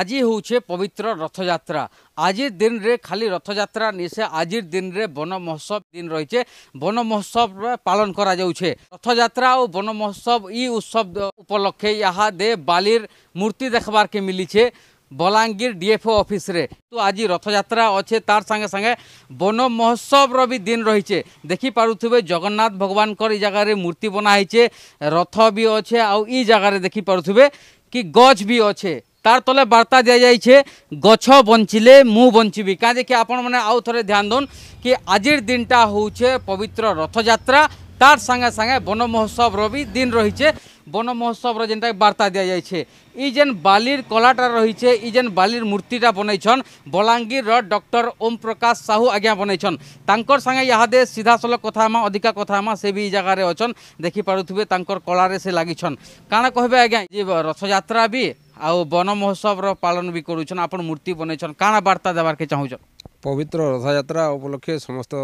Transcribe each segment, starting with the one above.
আজি হচ্ছে পবিত্র রথযাত্রা আজির দিনরে খালি রথযাত্রা নিশে আজির দিনরে বন মহোৎসব দিন রয়েছে বন মহোৎসব পালন করা যাচ্ছে রথযাত্রা ও বন মহোৎসব ই উৎসব উপলক্ষে ইহা দে বালির মূর্তি দেখবারকে মিলিছে বলাঙ্গীর ডিএফও অফিসরে তো আজ রথযাত্রা অছে তার সাথে সাথে বন মহোৎসবর বি দিন রয়েছে দেখিপারে জগন্নাথ ভগবানকর এই জায়গায় মূর্তি বনা হয়েছে রথ বি অছে আই জায়গায় দেখিপারে কি গছ বি অছে তার তলে বার্তা দিয়া যাইছে গছ বঞ্চিলে মু বঞ্চিবি কাজে কাজেকি আপনার আউ থরে ধ্যান দন কি আজির দিনটা হচ্ছে পবিত্র রথযাত্রা তার সাঙ্গে সাঙ্গে বন মহোৎসবর বি দিন রয়েছে বন মহোৎসবর যেটা বার্তা দিয়া যাইছে ই যেন বালির কলাটা রয়েছে ই যেন বালির মূর্তিটা বনাইছন বলাঙ্গীর ডক্টর ওম প্রকাশ সাহু আজ্ঞা বনাইছন তাঙ্কর সাঙ্গে ইহাদে সিধা সিধাসলখ কথা আমা অধিকা কথা আমা সে বি ই জায়গায় অছন দেখিপারুবে তাঙ্কর কলারে সে লাগিছন কানা কহবে আজ্ঞা যে রথযাত্রা বি ଆଉ ବନ ମହୋତ୍ସବର ପାଳନ ବି କରୁଛନ୍ ଆପଣ ମୂର୍ତ୍ତି ବନେଇଛନ୍ କାଣା ବାର୍ତ୍ତା ଦେବାର୍କେ ଚାହୁଁଛନ୍ ପବିତ୍ର ରଥଯାତ୍ରା ଉପଲକ୍ଷେ ସମସ୍ତ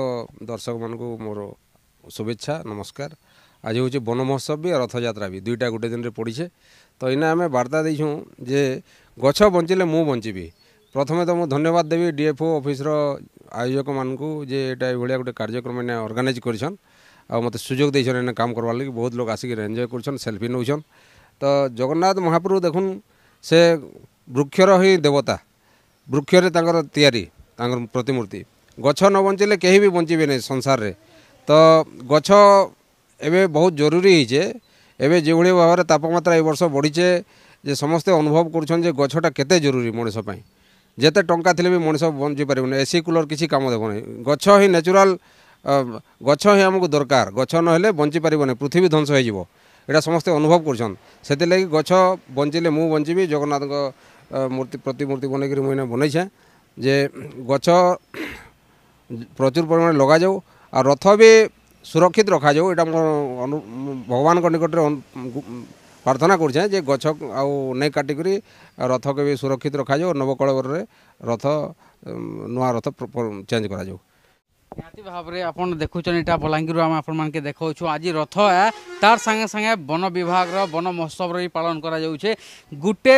ଦର୍ଶକମାନଙ୍କୁ ମୋର ଶୁଭେଚ୍ଛା ନମସ୍କାର ଆଜି ହେଉଛି ବନ ମହୋତ୍ସବ ବି ରଥଯାତ୍ରା ବି ଦୁଇଟା ଗୋଟେ ଦିନରେ ପଡ଼ିଛେ ତ ଏଇନା ଆମେ ବାର୍ତ୍ତା ଦେଇଛୁଁ ଯେ ଗଛ ବଞ୍ଚିଲେ ମୁଁ ବଞ୍ଚିବି ପ୍ରଥମେ ତ ମୁଁ ଧନ୍ୟବାଦ ଦେବି ଡିଏଫ୍ଓ ଅଫିସର ଆୟୋଜକମାନଙ୍କୁ ଯେ ଏଇଟା ଏଇଭଳିଆ ଗୋଟେ କାର୍ଯ୍ୟକ୍ରମ ଏଇନା ଅର୍ଗାନାଇଜ୍ କରିଛନ୍ ଆଉ ମୋତେ ସୁଯୋଗ ଦେଇଛନ୍ ଏଇନା କାମ କରବାର୍ ଲାଗି ବହୁତ ଲୋକ ଆସିକି ଏନ୍ଜୟ କରୁଛନ୍ ସେଲ୍ଫି ନେଉଛନ୍ ତ ଜଗନ୍ନାଥ ମହାପ୍ରଭୁ ଦେଖୁନ୍ ସେ ବୃକ୍ଷର ହିଁ ଦେବତା ବୃକ୍ଷରେ ତାଙ୍କର ତିଆରି ତାଙ୍କର ପ୍ରତିମୂର୍ତ୍ତି ଗଛ ନ ବଞ୍ଚିଲେ କେହି ବି ବଞ୍ଚିବେ ନାହିଁ ସଂସାରରେ ତ ଗଛ ଏବେ ବହୁତ ଜରୁରୀ ହେଇଛେ ଏବେ ଯେଉଁଭଳି ଭାବରେ ତାପମାତ୍ରା ଏ ବର୍ଷ ବଢ଼ିଛେ ଯେ ସମସ୍ତେ ଅନୁଭବ କରୁଛନ୍ତି ଯେ ଗଛଟା କେତେ ଜରୁରୀ ମଣିଷ ପାଇଁ ଯେତେ ଟଙ୍କା ଥିଲେ ବି ମଣିଷ ବଞ୍ଚିପାରିବନି ପାରିବନି ଏସି କୁଲର୍ କିଛି କାମ ଦେବନି ଗଛ ହିଁ ନ୍ୟାଚୁରାଲ୍ ଗଛ ହିଁ ଆମକୁ ଦରକାର ଗଛ ନହେଲେ ବଞ୍ଚିପାରିବ ନାହିଁ ପୃଥିବୀ ଧ୍ୱଂସ ହୋଇଯିବ এটা সমস্তে অনুভব করছেন সেতিরলাগি গছ বঞ্চিলে মু বঞ্চিবি জগন্নাথক মূর্তি প্রতিমূর্তি বনাইকি মুই বনাইছে যে গছ প্রচুর পরিমাণে লগাযাও আর রথ বি সুরক্ষিত রখাযাও এটা মো ভগবানক নিকটরে প্রার্থনা করছে যে গছ আই কাটিকি রথকে বি সুরক্ষিত রখাযাও নবকলবরের রথ নূয়া রথ চেঞ্জ করা যাও ନିହାତି ଭାବରେ ଆପଣ ଦେଖୁଛନ୍ତି ଏଇଟା ବଲାଙ୍ଗୀରରୁ ଆମେ ଆପଣମାନଙ୍କୁ ଦେଖାଉଛୁ ଆଜି ରଥ ଏ ତାର ସାଙ୍ଗେ ସାଙ୍ଗେ ବନ ବିଭାଗର ବନ ମହୋତ୍ସବର ବି ପାଳନ କରାଯାଉଛେ ଗୋଟେ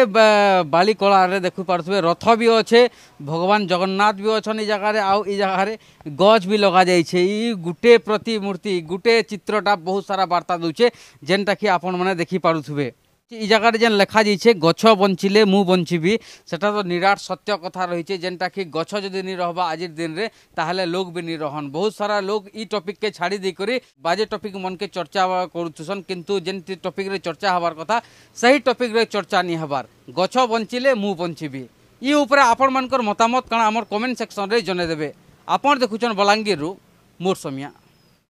ବାଲିକଳାରେ ଦେଖିପାରୁଥିବେ ରଥ ବି ଅଛେ ଭଗବାନ ଜଗନ୍ନାଥ ବି ଅଛନ୍ତି ଏଇ ଜାଗାରେ ଆଉ ଏଇ ଜାଗାରେ ଗଛ ବି ଲଗାଯାଇଛେ ଇ ଗୋଟେ ପ୍ରତିମୂର୍ତ୍ତି ଗୋଟେ ଚିତ୍ରଟା ବହୁତ ସାରା ବାର୍ତ୍ତା ଦେଉଛେ ଯେନ୍ଟାକି ଆପଣମାନେ ଦେଖିପାରୁଥିବେ এই জায়গায় যে লেখা যাইছে গছ বঞ্চিলে মু বঞ্চিবি সেটা তো নিরাট সত্য কথা রয়েছে যেটা কি গছ যদি নি রহবা আজির দিনে তাহলে লোক বি নি রহন বহু সারা লোক ই টপিককে ছাড়ি দিয়ে বাজে টপিক মনকে চর্চা করুছন কিন্তু যেমতি টপিকরে চর্চা হবার কথা সেই টপিকরে চর্চা নি হবার গছ বঞ্চিলে মু বঞ্চিবি ই উপরে আপন মানকর মতামত কারণ আমার কমেন্ট সেকশনরে জনাইদেবে আপনার দেখুছেন বলাঙ্গীরু মোর সমিয়া